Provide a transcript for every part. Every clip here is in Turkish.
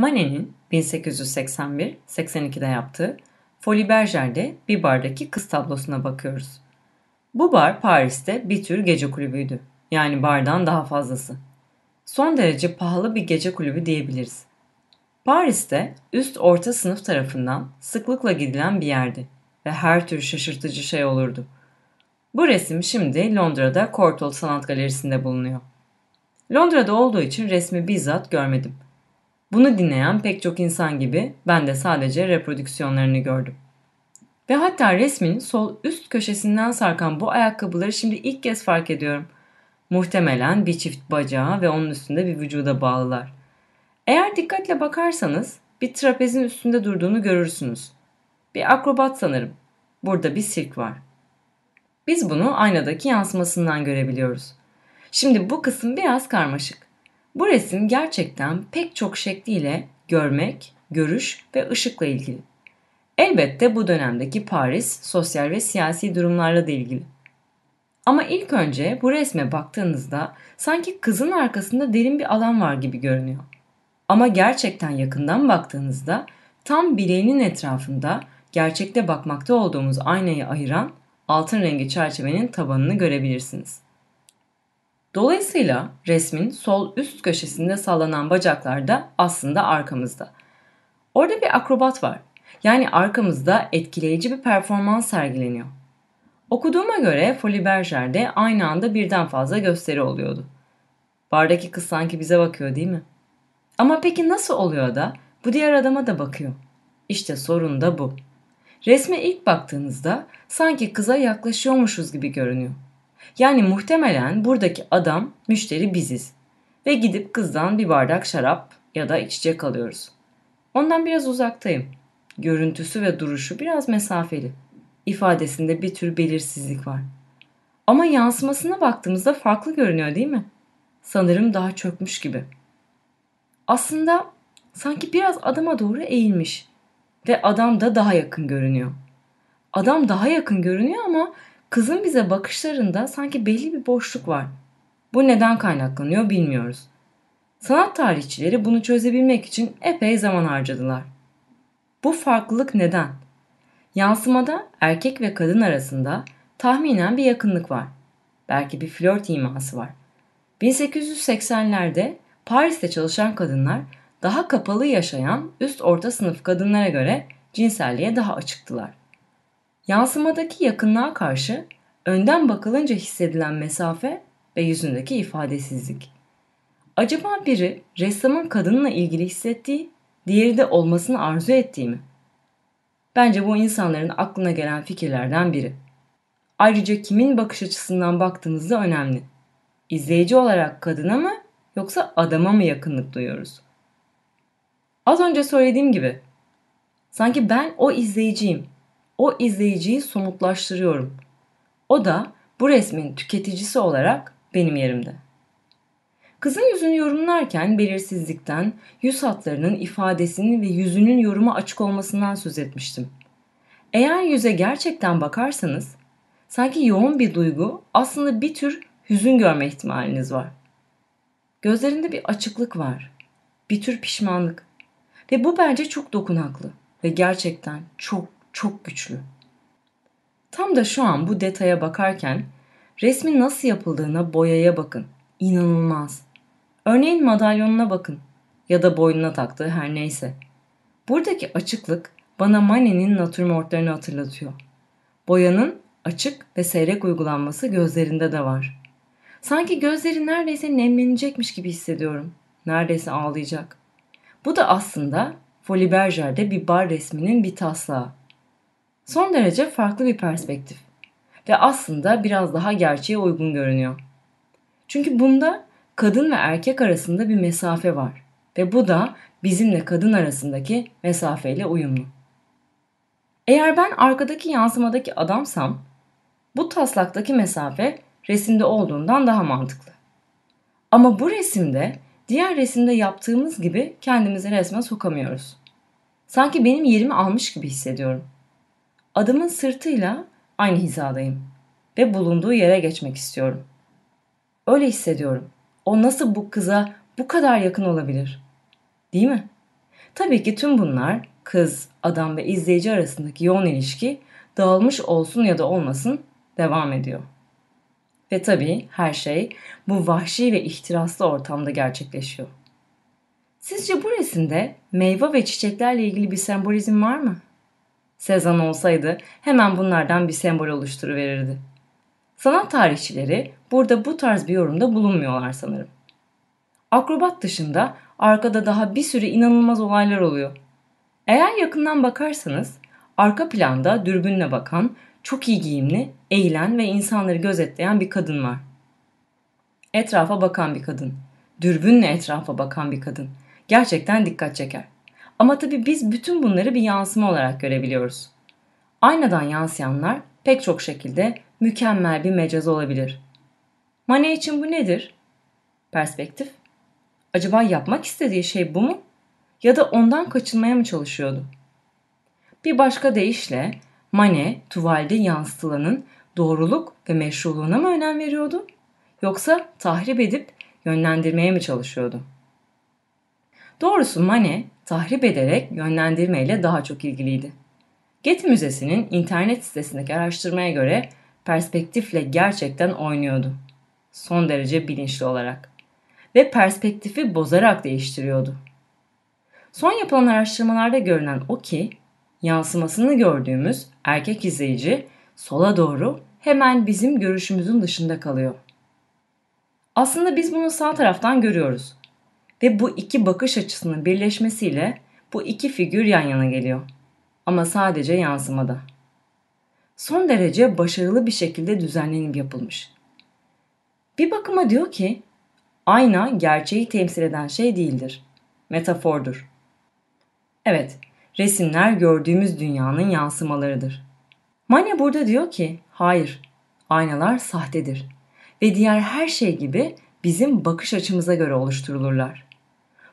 Manet'in 1881-82'de yaptığı Folie Berger'de bir bardaki kız tablosuna bakıyoruz. Bu bar Paris'te bir tür gece kulübüydü. Yani bardan daha fazlası. Son derece pahalı bir gece kulübü diyebiliriz. Paris'te üst orta sınıf tarafından sıklıkla gidilen bir yerdi ve her tür şaşırtıcı şey olurdu. Bu resim şimdi Londra'da Courtauld Sanat Galerisi'nde bulunuyor. Londra'da olduğu için resmi bizzat görmedim.'' Bunu dinleyen pek çok insan gibi ben de sadece reprodüksiyonlarını gördüm. Ve hatta resmin sol üst köşesinden sarkan bu ayakkabıları şimdi ilk kez fark ediyorum. Muhtemelen bir çift bacağı ve onun üstünde bir vücuda bağlılar. Eğer dikkatle bakarsanız bir trapezin üstünde durduğunu görürsünüz. Bir akrobat sanırım. Burada bir sirk var. Biz bunu aynadaki yansımasından görebiliyoruz. Şimdi bu kısım biraz karmaşık. Bu resim gerçekten pek çok şekliyle görmek, görüş ve ışıkla ilgili. Elbette bu dönemdeki Paris sosyal ve siyasi durumlarla da ilgili. Ama ilk önce bu resme baktığınızda sanki kızın arkasında derin bir alan var gibi görünüyor. Ama gerçekten yakından baktığınızda tam bileğinin etrafında gerçekte bakmakta olduğumuz aynayı ayıran altın rengi çerçevenin tabanını görebilirsiniz. Dolayısıyla resmin sol üst köşesinde sallanan bacaklar da aslında arkamızda. Orada bir akrobat var. Yani arkamızda etkileyici bir performans sergileniyor. Okuduğuma göre Folie Berger'de aynı anda birden fazla gösteri oluyordu. Bardaki kız sanki bize bakıyor değil mi? Ama peki nasıl oluyor da bu diğer adama da bakıyor? İşte sorun da bu. Resme ilk baktığınızda sanki kıza yaklaşıyormuşuz gibi görünüyor. Yani muhtemelen buradaki adam müşteri biziz ve gidip kızdan bir bardak şarap ya da içecek alıyoruz. Ondan biraz uzaktayım. Görüntüsü ve duruşu biraz mesafeli. İfadesinde bir tür belirsizlik var. Ama yansımasına baktığımızda farklı görünüyor değil mi? Sanırım daha çökmüş gibi. Aslında sanki biraz adama doğru eğilmiş ve adam da daha yakın görünüyor. Adam daha yakın görünüyor ama Kızın bize bakışlarında sanki belli bir boşluk var. Bu neden kaynaklanıyor bilmiyoruz. Sanat tarihçileri bunu çözebilmek için epey zaman harcadılar. Bu farklılık neden? Yansımada erkek ve kadın arasında tahminen bir yakınlık var. Belki bir flört iması var. 1880'lerde Paris'te çalışan kadınlar daha kapalı yaşayan üst orta sınıf kadınlara göre cinselliğe daha açıktılar. Yansımadaki yakınlığa karşı önden bakılınca hissedilen mesafe ve yüzündeki ifadesizlik. Acaba biri ressamın kadınla ilgili hissettiği, diğeri de olmasını arzu ettiği mi? Bence bu insanların aklına gelen fikirlerden biri. Ayrıca kimin bakış açısından baktığımız da önemli. İzleyici olarak kadına mı yoksa adama mı yakınlık duyuyoruz? Az önce söylediğim gibi sanki ben o izleyiciyim o izleyiciyi somutlaştırıyorum. O da bu resmin tüketicisi olarak benim yerimde. Kızın yüzünü yorumlarken belirsizlikten, yüz hatlarının ifadesinin ve yüzünün yoruma açık olmasından söz etmiştim. Eğer yüze gerçekten bakarsanız, sanki yoğun bir duygu, aslında bir tür hüzün görme ihtimaliniz var. Gözlerinde bir açıklık var, bir tür pişmanlık ve bu bence çok dokunaklı ve gerçekten çok çok güçlü. Tam da şu an bu detaya bakarken resmin nasıl yapıldığına boyaya bakın. İnanılmaz. Örneğin madalyonuna bakın ya da boynuna taktığı her neyse. Buradaki açıklık bana Manet'in natürmortlarını hatırlatıyor. Boyanın açık ve seyrek uygulanması gözlerinde de var. Sanki gözleri neredeyse nemlenecekmiş gibi hissediyorum. Neredeyse ağlayacak. Bu da aslında Foliberger'de bir bar resminin bir taslağı son derece farklı bir perspektif ve aslında biraz daha gerçeğe uygun görünüyor. Çünkü bunda kadın ve erkek arasında bir mesafe var ve bu da bizimle kadın arasındaki mesafeyle uyumlu. Eğer ben arkadaki yansımadaki adamsam bu taslaktaki mesafe resimde olduğundan daha mantıklı. Ama bu resimde diğer resimde yaptığımız gibi kendimizi resme sokamıyoruz. Sanki benim yerimi almış gibi hissediyorum.'' Adamın sırtıyla aynı hizadayım ve bulunduğu yere geçmek istiyorum. Öyle hissediyorum. O nasıl bu kıza bu kadar yakın olabilir? Değil mi? Tabii ki tüm bunlar kız, adam ve izleyici arasındaki yoğun ilişki dağılmış olsun ya da olmasın devam ediyor. Ve tabii her şey bu vahşi ve ihtiraslı ortamda gerçekleşiyor. Sizce bu resimde meyve ve çiçeklerle ilgili bir sembolizm var mı? Sezan olsaydı hemen bunlardan bir sembol oluşturuverirdi. Sanat tarihçileri burada bu tarz bir yorumda bulunmuyorlar sanırım. Akrobat dışında arkada daha bir sürü inanılmaz olaylar oluyor. Eğer yakından bakarsanız arka planda dürbünle bakan, çok iyi giyimli, eğilen ve insanları gözetleyen bir kadın var. Etrafa bakan bir kadın. Dürbünle etrafa bakan bir kadın. Gerçekten dikkat çeker. Ama tabii biz bütün bunları bir yansıma olarak görebiliyoruz. Aynadan yansıyanlar pek çok şekilde mükemmel bir mecaz olabilir. Mane için bu nedir? Perspektif. Acaba yapmak istediği şey bu mu? Ya da ondan kaçınmaya mı çalışıyordu? Bir başka deyişle Mane, tuvalde yansıtılanın doğruluk ve meşruluğuna mı önem veriyordu? Yoksa tahrip edip yönlendirmeye mi çalışıyordu? Doğrusu Mane tahrip ederek yönlendirmeyle daha çok ilgiliydi. Getty Müzesi'nin internet sitesindeki araştırmaya göre perspektifle gerçekten oynuyordu. Son derece bilinçli olarak. Ve perspektifi bozarak değiştiriyordu. Son yapılan araştırmalarda görünen o ki, yansımasını gördüğümüz erkek izleyici sola doğru hemen bizim görüşümüzün dışında kalıyor. Aslında biz bunu sağ taraftan görüyoruz. Ve bu iki bakış açısının birleşmesiyle bu iki figür yan yana geliyor. Ama sadece yansımada. Son derece başarılı bir şekilde düzenlenip yapılmış. Bir bakıma diyor ki, ayna gerçeği temsil eden şey değildir. Metafordur. Evet, resimler gördüğümüz dünyanın yansımalarıdır. Mane burada diyor ki, hayır, aynalar sahtedir ve diğer her şey gibi bizim bakış açımıza göre oluşturulurlar.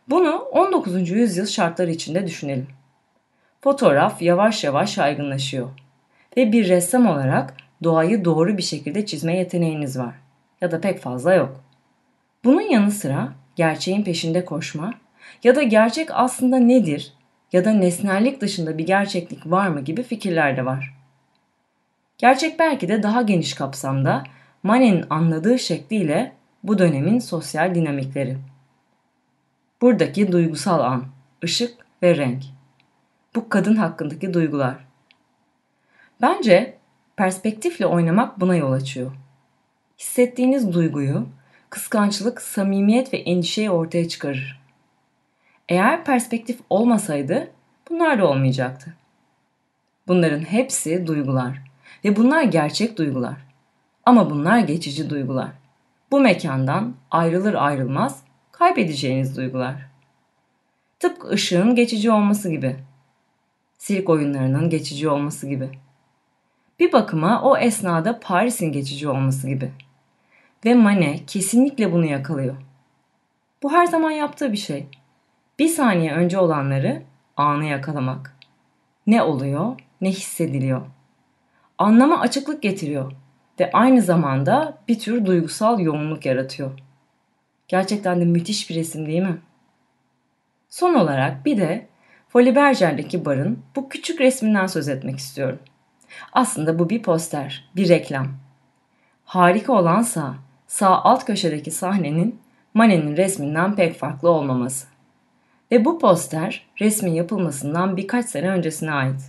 Bunu 19. yüzyıl şartları içinde düşünelim. Fotoğraf yavaş yavaş yaygınlaşıyor ve bir ressam olarak doğayı doğru bir şekilde çizme yeteneğiniz var ya da pek fazla yok. Bunun yanı sıra gerçeğin peşinde koşma ya da gerçek aslında nedir ya da nesnellik dışında bir gerçeklik var mı gibi fikirler de var. Gerçek belki de daha geniş kapsamda Manet'in anladığı şekliyle bu dönemin sosyal dinamikleri. Buradaki duygusal an, ışık ve renk. Bu kadın hakkındaki duygular. Bence perspektifle oynamak buna yol açıyor. Hissettiğiniz duyguyu kıskançlık, samimiyet ve endişeyi ortaya çıkarır. Eğer perspektif olmasaydı bunlar da olmayacaktı. Bunların hepsi duygular ve bunlar gerçek duygular. Ama bunlar geçici duygular. Bu mekandan ayrılır ayrılmaz kaybedeceğiniz duygular. Tıpkı ışığın geçici olması gibi. Sirk oyunlarının geçici olması gibi. Bir bakıma o esnada Paris'in geçici olması gibi. Ve Manet kesinlikle bunu yakalıyor. Bu her zaman yaptığı bir şey. Bir saniye önce olanları anı yakalamak. Ne oluyor, ne hissediliyor. Anlama açıklık getiriyor ve aynı zamanda bir tür duygusal yoğunluk yaratıyor.'' Gerçekten de müthiş bir resim değil mi? Son olarak bir de Foliberger'deki barın bu küçük resminden söz etmek istiyorum. Aslında bu bir poster, bir reklam. Harika olansa sağ alt köşedeki sahnenin Manet'in resminden pek farklı olmaması. Ve bu poster resmin yapılmasından birkaç sene öncesine ait.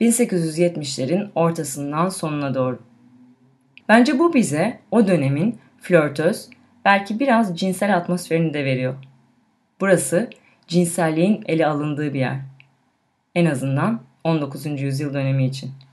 1870'lerin ortasından sonuna doğru. Bence bu bize o dönemin flörtöz belki biraz cinsel atmosferini de veriyor. Burası cinselliğin ele alındığı bir yer. En azından 19. yüzyıl dönemi için.